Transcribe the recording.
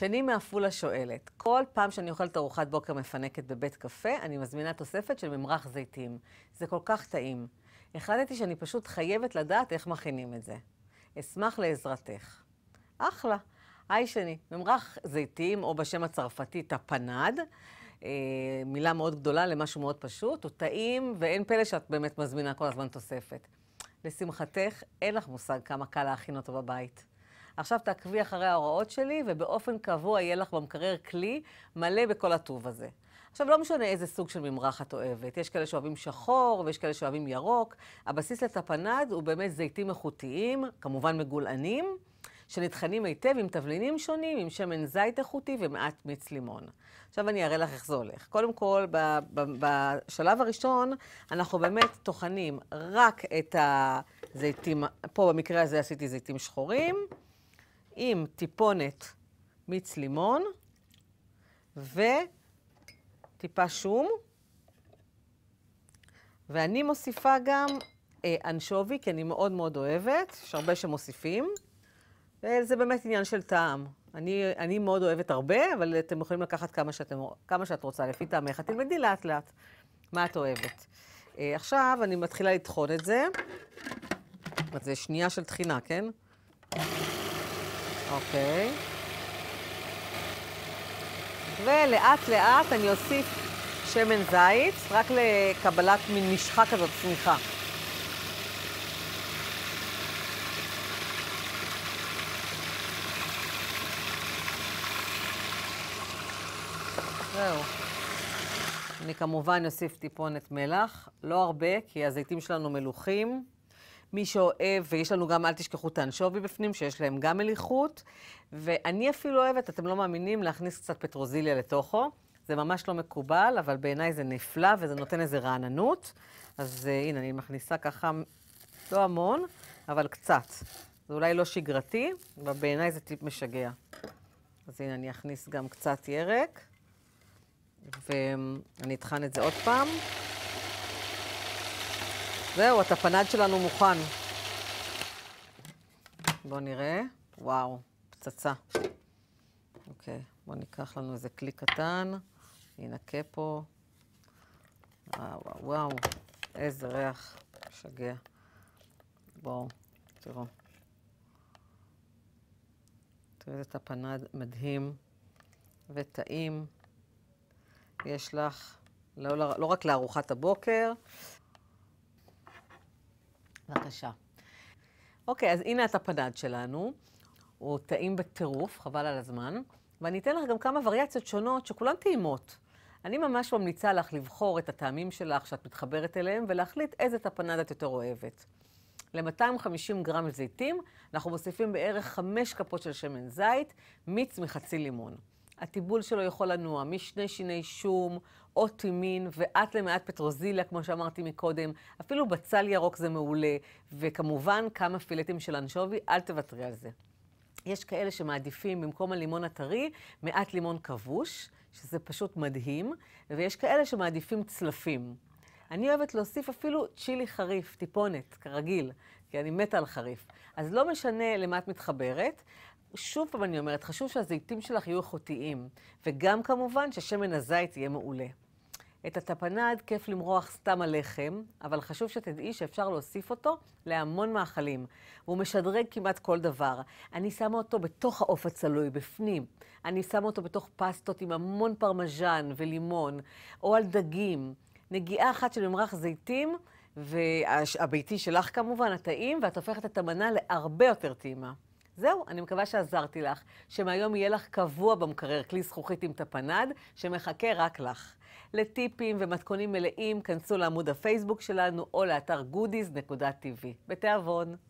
שני מעפולה שואלת, כל פעם שאני אוכלת ארוחת בוקר מפנקת בבית קפה, אני מזמינה תוספת של ממרח זיתים. זה כל כך טעים. החלטתי שאני פשוט חייבת לדעת איך מכינים את זה. אשמח לעזרתך. אחלה. היי שני, ממרח זיתים, או בשם הצרפתי טפנד, אה, מילה מאוד גדולה למשהו מאוד פשוט, הוא טעים, ואין פלא שאת באמת מזמינה כל הזמן תוספת. לשמחתך, אין לך מושג כמה קל להכין אותו בבית. עכשיו תעקבי אחרי ההוראות שלי, ובאופן קבוע יהיה לך במקרר כלי מלא בכל הטוב הזה. עכשיו, לא משנה איזה סוג של ממרח את אוהבת. יש כאלה שאוהבים שחור ויש כאלה שאוהבים ירוק. הבסיס לטפנד הוא באמת זיתים איכותיים, כמובן מגולענים, שנטחנים היטב עם תבלינים שונים, עם שמן זית איכותי ומעט מיץ לימון. עכשיו אני אראה לך איך זה הולך. קודם כל, בשלב הראשון, אנחנו באמת טוחנים רק את הזיתים, פה במקרה הזה עשיתי זיתים שחורים. עם טיפונת מיץ לימון וטיפה שום. ואני מוסיפה גם אה, אנשובי, כי אני מאוד מאוד אוהבת, יש הרבה שמוסיפים. וזה אה, באמת עניין של טעם. אני, אני מאוד אוהבת הרבה, אבל אתם יכולים לקחת כמה, שאתם, כמה שאת רוצה, לפי טעמך, תלמדי לאט לאט מה את אוהבת. אה, עכשיו אני מתחילה לטחון את זה. זה שנייה של טחינה, כן? אוקיי. ולאט לאט אני אוסיף שמן זית, רק לקבלת מין משחה כזאת, צמיחה. זהו. אני כמובן אוסיף טיפונת מלח, לא הרבה, כי הזיתים שלנו מלוכים. מי שאוהב, ויש לנו גם, אל תשכחו את האנשובי בפנים, שיש להם גם מליחות. ואני אפילו אוהבת, אתם לא מאמינים, להכניס קצת פטרוזיליה לתוכו. זה ממש לא מקובל, אבל בעיניי זה נפלא וזה נותן איזו רעננות. אז uh, הנה, אני מכניסה ככה, לא המון, אבל קצת. זה אולי לא שגרתי, אבל בעיניי זה טיפ משגע. אז הנה, אני אכניס גם קצת ירק, ואני אטחן את זה עוד פעם. זהו, הטפנד שלנו מוכן. בואו נראה. וואו, פצצה. אוקיי, בואו ניקח לנו איזה כלי קטן, ננקה פה. וואו, וואו, איזה ריח משגע. בואו, תראו. תראו איזה טפנד מדהים וטעים. יש לך, לא, לא, לא רק לארוחת הבוקר, בבקשה. אוקיי, אז הנה את הפנד שלנו. הוא טעים בטירוף, חבל על הזמן. ואני אתן לך גם כמה וריאציות שונות שכולן טעימות. אני ממש ממליצה לך לבחור את הטעמים שלך שאת מתחברת אליהם ולהחליט איזה טפנד את יותר אוהבת. ל-250 גרם זיתים אנחנו מוסיפים בערך 5 כפות של שמן זית, מיץ מחצי לימון. הטיבול שלו יכול לנוע משני שיני שום, או טימין, ואט למעט פטרוזיליה, כמו שאמרתי מקודם. אפילו בצל ירוק זה מעולה, וכמובן כמה פילטים של אנשובי, אל תוותרי על זה. יש כאלה שמעדיפים במקום הלימון הטרי, מעט לימון כבוש, שזה פשוט מדהים, ויש כאלה שמעדיפים צלפים. אני אוהבת להוסיף אפילו צ'ילי חריף, טיפונת, כרגיל, כי אני מתה על חריף. אז לא משנה למה את מתחברת, שוב פעם אני אומרת, חשוב שהזיתים שלך יהיו איכותיים, וגם כמובן ששמן הזית יהיה מעולה. את הטפנד כיף למרוח סתם על לחם, אבל חשוב שתדעי שאפשר להוסיף אותו להמון מאכלים. הוא משדרג כמעט כל דבר. אני שמה אותו בתוך העוף הצלוי, בפנים. אני שמה אותו בתוך פסטות עם המון פרמז'ן ולימון, או על דגים. נגיעה אחת של ממרח זיתים, והביתי שלך כמובן, הטעים, ואת הופכת את המנה להרבה יותר טעימה. זהו, אני מקווה שעזרתי לך, שמהיום יהיה לך קבוע במקרר כלי זכוכית עם טפנד, שמחכה רק לך. לטיפים ומתכונים מלאים, כנסו לעמוד הפייסבוק שלנו או לאתר goodies.tv. בתיאבון.